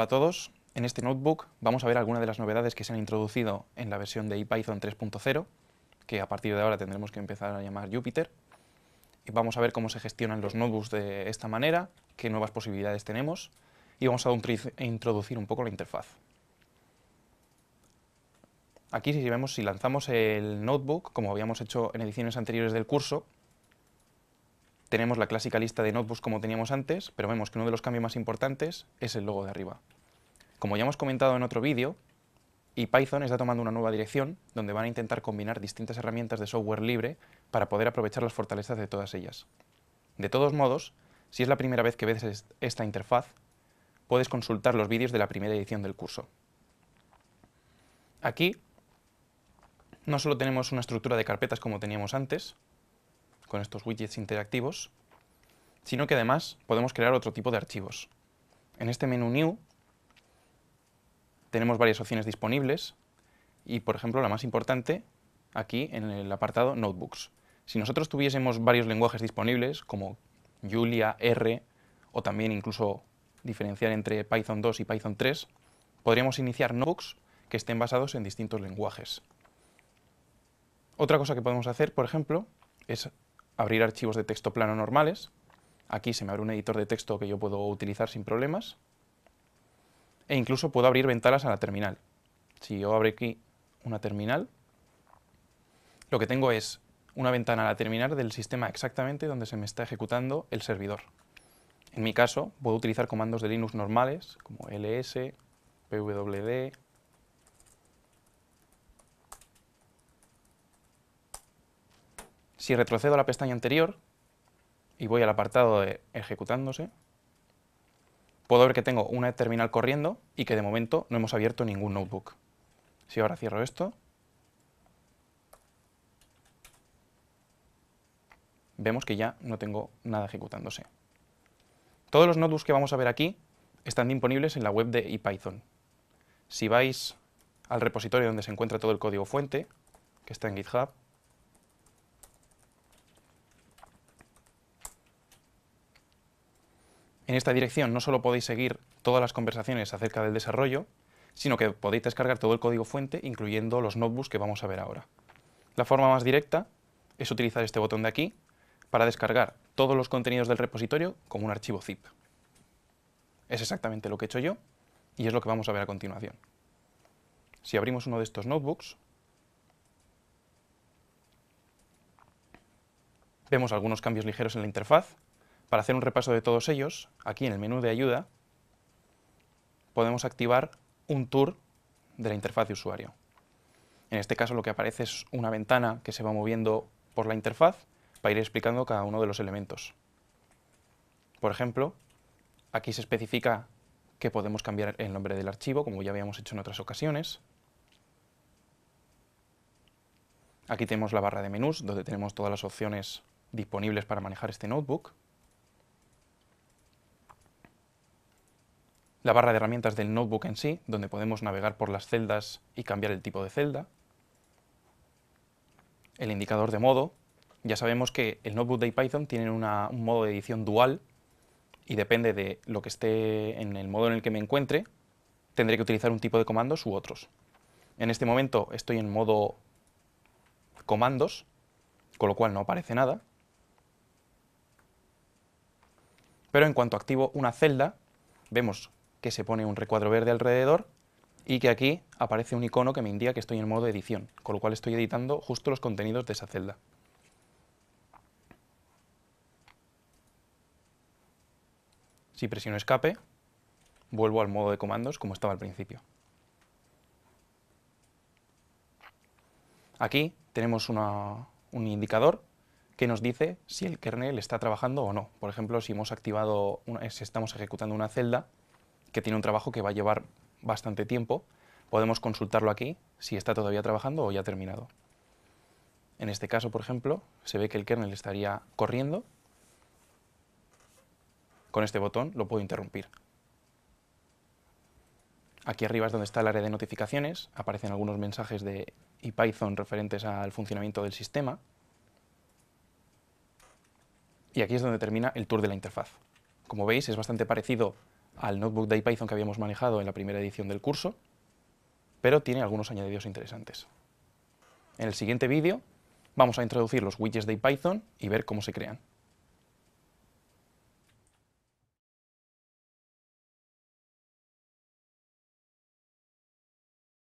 Hola a todos. En este notebook vamos a ver algunas de las novedades que se han introducido en la versión de IPython 3.0, que a partir de ahora tendremos que empezar a llamar Jupyter. Y vamos a ver cómo se gestionan los notebooks de esta manera, qué nuevas posibilidades tenemos y vamos a introducir un poco la interfaz. Aquí si vemos, si lanzamos el notebook, como habíamos hecho en ediciones anteriores del curso, tenemos la clásica lista de notebooks como teníamos antes, pero vemos que uno de los cambios más importantes es el logo de arriba. Como ya hemos comentado en otro vídeo, y Python está tomando una nueva dirección donde van a intentar combinar distintas herramientas de software libre para poder aprovechar las fortalezas de todas ellas. De todos modos, si es la primera vez que ves esta interfaz, puedes consultar los vídeos de la primera edición del curso. Aquí no solo tenemos una estructura de carpetas como teníamos antes, con estos widgets interactivos, sino que además podemos crear otro tipo de archivos. En este menú New tenemos varias opciones disponibles y, por ejemplo, la más importante aquí en el apartado Notebooks. Si nosotros tuviésemos varios lenguajes disponibles, como Julia, R, o también incluso diferenciar entre Python 2 y Python 3, podríamos iniciar notebooks que estén basados en distintos lenguajes. Otra cosa que podemos hacer, por ejemplo, es abrir archivos de texto plano normales. Aquí se me abre un editor de texto que yo puedo utilizar sin problemas e incluso puedo abrir ventanas a la terminal. Si yo abro aquí una terminal, lo que tengo es una ventana a la terminal del sistema exactamente donde se me está ejecutando el servidor. En mi caso, puedo utilizar comandos de Linux normales, como ls, pwd, Si retrocedo a la pestaña anterior y voy al apartado de ejecutándose, puedo ver que tengo una terminal corriendo y que de momento no hemos abierto ningún notebook. Si ahora cierro esto, vemos que ya no tengo nada ejecutándose. Todos los notebooks que vamos a ver aquí están disponibles en la web de IPython. Si vais al repositorio donde se encuentra todo el código fuente, que está en GitHub, En esta dirección no solo podéis seguir todas las conversaciones acerca del desarrollo, sino que podéis descargar todo el código fuente, incluyendo los notebooks que vamos a ver ahora. La forma más directa es utilizar este botón de aquí para descargar todos los contenidos del repositorio como un archivo zip. Es exactamente lo que he hecho yo y es lo que vamos a ver a continuación. Si abrimos uno de estos notebooks, vemos algunos cambios ligeros en la interfaz, para hacer un repaso de todos ellos, aquí en el menú de ayuda, podemos activar un tour de la interfaz de usuario. En este caso lo que aparece es una ventana que se va moviendo por la interfaz para ir explicando cada uno de los elementos. Por ejemplo, aquí se especifica que podemos cambiar el nombre del archivo, como ya habíamos hecho en otras ocasiones. Aquí tenemos la barra de menús, donde tenemos todas las opciones disponibles para manejar este notebook. la barra de herramientas del notebook en sí, donde podemos navegar por las celdas y cambiar el tipo de celda, el indicador de modo, ya sabemos que el notebook de Python tiene un modo de edición dual y depende de lo que esté en el modo en el que me encuentre, tendré que utilizar un tipo de comandos u otros. En este momento estoy en modo comandos, con lo cual no aparece nada. Pero en cuanto activo una celda, vemos que se pone un recuadro verde alrededor y que aquí aparece un icono que me indica que estoy en modo edición, con lo cual estoy editando justo los contenidos de esa celda. Si presiono escape, vuelvo al modo de comandos como estaba al principio. Aquí tenemos un indicador que nos dice si el kernel está trabajando o no. Por ejemplo, si hemos activado, si estamos ejecutando una celda, que tiene un trabajo que va a llevar bastante tiempo. Podemos consultarlo aquí si está todavía trabajando o ya ha terminado. En este caso, por ejemplo, se ve que el kernel estaría corriendo. Con este botón lo puedo interrumpir. Aquí arriba es donde está el área de notificaciones. Aparecen algunos mensajes de Python referentes al funcionamiento del sistema. Y aquí es donde termina el tour de la interfaz. Como veis, es bastante parecido al notebook de Python que habíamos manejado en la primera edición del curso, pero tiene algunos añadidos interesantes. En el siguiente vídeo vamos a introducir los widgets de Python y ver cómo se crean.